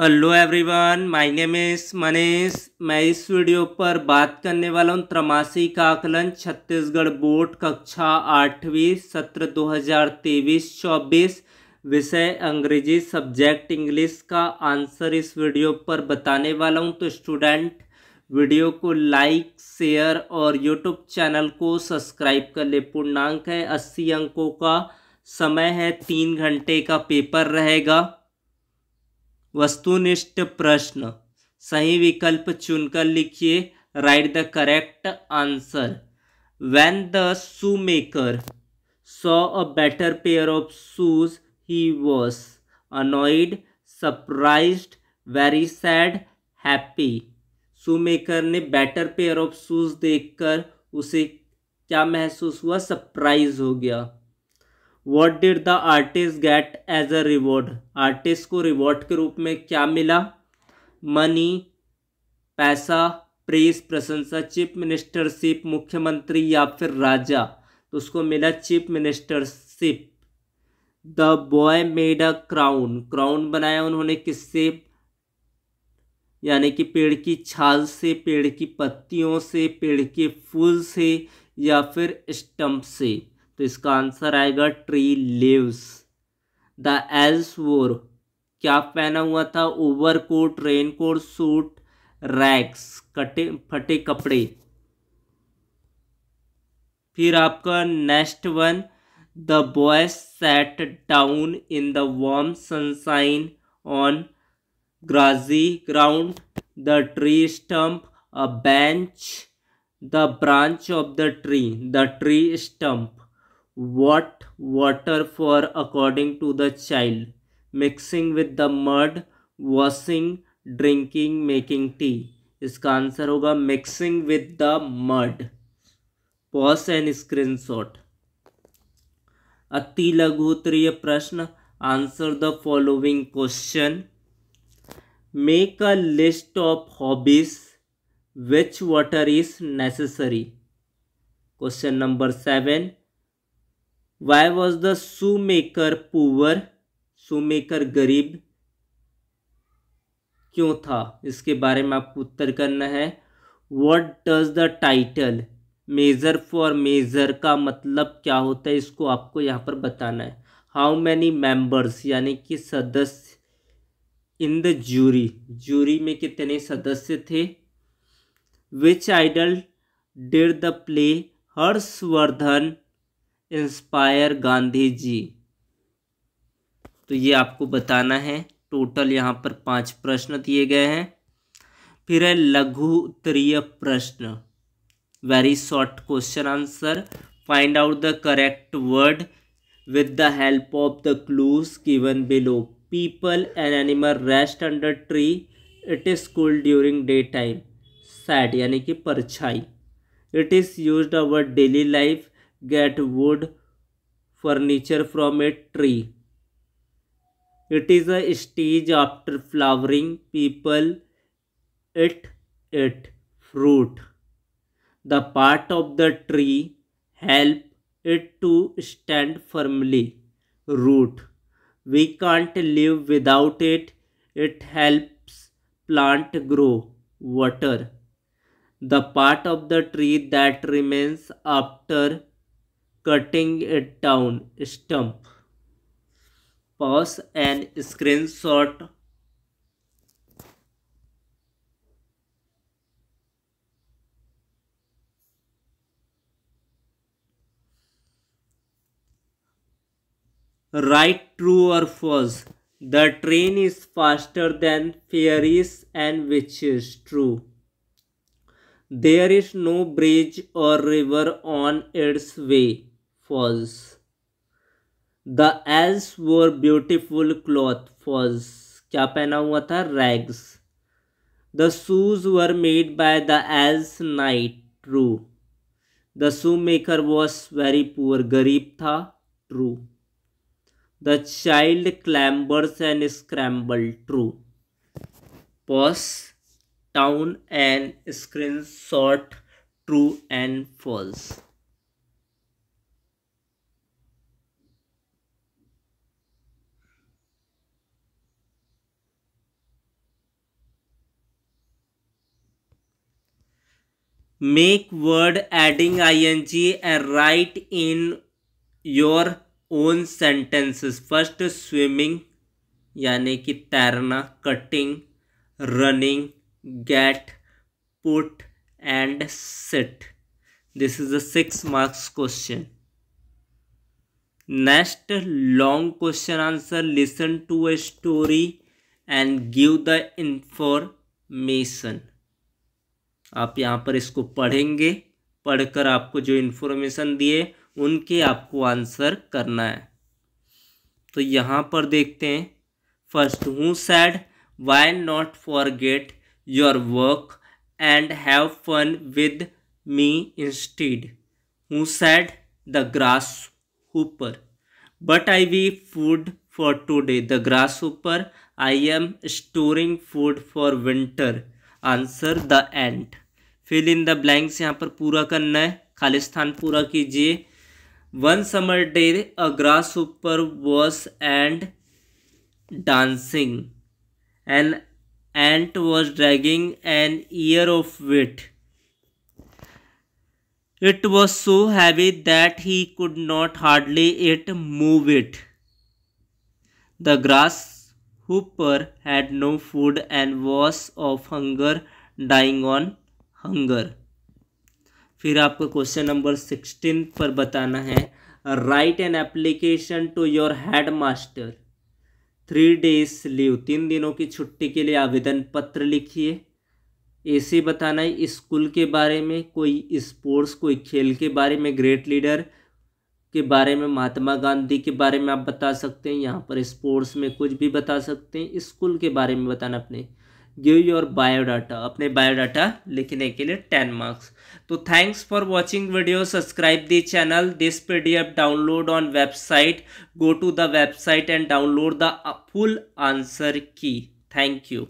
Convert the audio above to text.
Hello everyone my name इस मनीष मैं इस वीडियो पर बात करने वाला हूँ त्रमासी का आकलन छत्तीसगढ़ बोर्ड कक्षा आठवीं सत्र 2023-24 विषय अंग्रेजी सब्जेक्ट इंग्लिश का आंसर इस वीडियो पर बताने वाला हूँ तो स्टूडेंट वीडियो को लाइक शेयर और यूट्यूब चैनल को सब्सक्राइब कर ले पूर्णांक है अस्सी अंकों का समय है तीन घंटे का पेपर रहेगा वस्तुनिष्ठ प्रश्न सही विकल्प चुनकर लिखिए write the correct answer when the shoe maker saw a better pair of shoes he was annoyed surprise very sad happy shoe maker ने बेटर पेयर ऑफ शूज़ देखकर उसे क्या महसूस हुआ सरप्राइज हो गया what did the artist get as a reward artist को reward के रूप में क्या मिला मनी पैसा प्रेस प्रशंसा चीफ मिनिस्टरशिप मुख्यमंत्री या फिर राजा तो उसको मिला chief ministership the boy made a crown crown बनाया उन्होंने किससे यानी कि पेड़ की छाल से पेड़ की पत्तियों से पेड़ के फूल से या फिर स्टम्प से तो इसका आंसर आएगा ट्री लिव्स द एल्स वोर क्या पहना हुआ था over coat rain coat suit rags कटे फटे कपड़े फिर आपका next one the boy sat down in the warm sunshine on grassy ground the tree stump a bench the branch of the tree the tree stump what water for according to the child mixing with the mud washing drinking making tea इसका answer होगा mixing with the mud pause and screenshot अति लघुतरीय प्रश्न answer the following question make a list of hobbies which water is necessary question number seven why was the shoemaker poor shoemaker गरीब क्यों था इसके बारे में आपको उत्तर करना है what does the title measure for measure का मतलब क्या होता है इसको आपको यहाँ पर बताना है हाउ मैनी मेम्बर्स यानी कि सदस्य इन द जूरी जूरी में कितने सदस्य थे which ideal did the play Harshvardhan inspire Gandhi ji तो ये आपको बताना है टोटल यहाँ पर पांच प्रश्न दिए गए हैं फिर है लघु उत्तरीय प्रश्न very short question answer find out the correct word with the help of the clues given below people and animal rest under tree it is cool during day time shade यानी कि परछाई it is use our daily life get wood furniture from a tree. It is a stage after flowering. People eat it fruit. The part of the tree help it to stand firmly. Root. We can't live without it. It helps plant grow. Water. The part of the tree that remains after cutting it down stump. Pause and screenshot. Right, true or false. The train is faster than fairies and witches. True. There is no bridge or river on its way. False the edge wore beautiful cloth false क्या पहना हुआ था rags the shoes were made by the elves night true the shoe shoemaker was very poor गरीब था true the child clambers and scramble true pass town and screen short true and false make word adding I N G and write in your own sentences first swimming यानी कि तैरना cutting running get put and sit this is a six marks question next long question answer listen to a story and give the information आप यहाँ पर इसको पढ़ेंगे पढ़कर आपको जो इन्फॉर्मेशन दिए उनके आपको आंसर करना है तो यहाँ पर देखते हैं first who said why not forget your work and have fun with me instead who said the grasshopper but I've food for today the grasshopper I am storing food for winter answer the and fill in the blanks यहाँ पर पूरा करना है खालिस्थान पूरा कीजिए one summer day a grasshopper was and dancing an ant was dragging an ear of wit it was so heavy that he could not hardly it move it the grass Hooper had no food and was of hunger dying on hunger. फिर आपको question number sixteen पर बताना है write an application to your head master three days leave तीन दिनों की छुट्टी के लिए आवेदन पत्र लिखिए ऐसे बताना है स्कूल के बारे में कोई स्पोर्ट्स कोई खेल के बारे में ग्रेट लीडर के बारे में महात्मा गांधी के बारे में आप बता सकते हैं यहाँ पर स्पोर्ट्स में कुछ भी बता सकते हैं स्कूल के बारे में बताना अपने गिव योर बायोडाटा अपने बायोडाटा लिखने के लिए टेन मार्क्स तो thanks for watching video subscribe the channel this P D F download on website go to the website and download the full answer key thank you